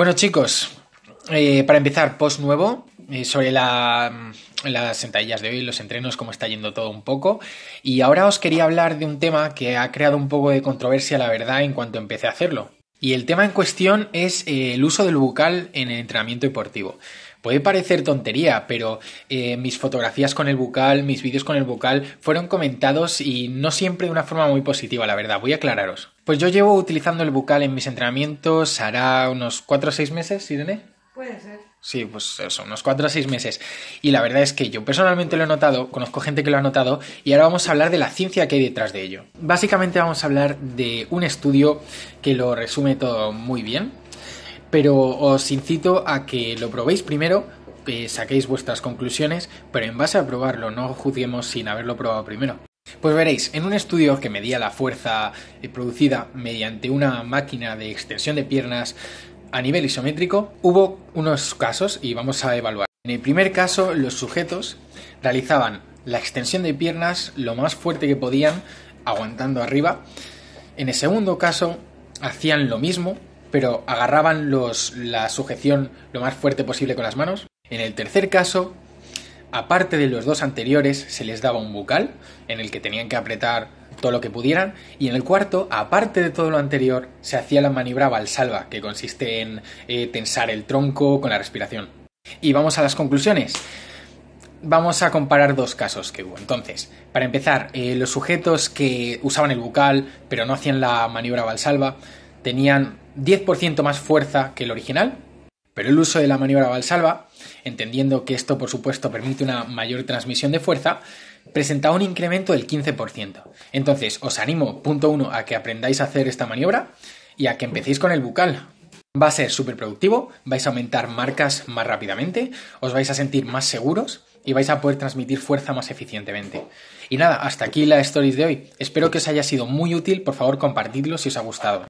Bueno, chicos, eh, para empezar, post nuevo eh, sobre las sentadillas de hoy, los entrenos, cómo está yendo todo un poco. Y ahora os quería hablar de un tema que ha creado un poco de controversia, la verdad, en cuanto empecé a hacerlo. Y el tema en cuestión es eh, el uso del bucal en el entrenamiento deportivo. Puede parecer tontería, pero mis fotografías con el bucal, mis vídeos con el bucal, fueron comentados y no siempre de una forma muy positiva, la verdad, voy a aclararos. Pues yo llevo utilizando el bucal en mis entrenamientos hará unos 4 o 6 meses, Irene. Puede ser. Sí, pues eso, unos 4 o 6 meses. Y la verdad es que yo personalmente lo he notado, conozco gente que lo ha notado, y ahora vamos a hablar de la ciencia que hay detrás de ello. Básicamente vamos a hablar de un estudio que lo resume todo muy bien, pero os incito a que lo probéis primero, que eh, saquéis vuestras conclusiones, pero en base a probarlo, no juzguemos sin haberlo probado primero. Pues veréis, en un estudio que medía la fuerza eh, producida mediante una máquina de extensión de piernas a nivel isométrico, hubo unos casos y vamos a evaluar. En el primer caso, los sujetos realizaban la extensión de piernas lo más fuerte que podían, aguantando arriba. En el segundo caso, hacían lo mismo, pero agarraban los, la sujeción lo más fuerte posible con las manos. En el tercer caso, aparte de los dos anteriores, se les daba un bucal en el que tenían que apretar todo lo que pudieran. Y en el cuarto, aparte de todo lo anterior, se hacía la maniobra valsalva, que consiste en eh, tensar el tronco con la respiración. Y vamos a las conclusiones. Vamos a comparar dos casos que hubo. Entonces, para empezar, eh, los sujetos que usaban el bucal pero no hacían la maniobra valsalva tenían 10% más fuerza que el original, pero el uso de la maniobra Valsalva, entendiendo que esto por supuesto permite una mayor transmisión de fuerza, presenta un incremento del 15%. Entonces, os animo, punto uno, a que aprendáis a hacer esta maniobra y a que empecéis con el bucal. Va a ser súper productivo, vais a aumentar marcas más rápidamente, os vais a sentir más seguros y vais a poder transmitir fuerza más eficientemente. Y nada, hasta aquí la stories de hoy. Espero que os haya sido muy útil, por favor compartidlo si os ha gustado.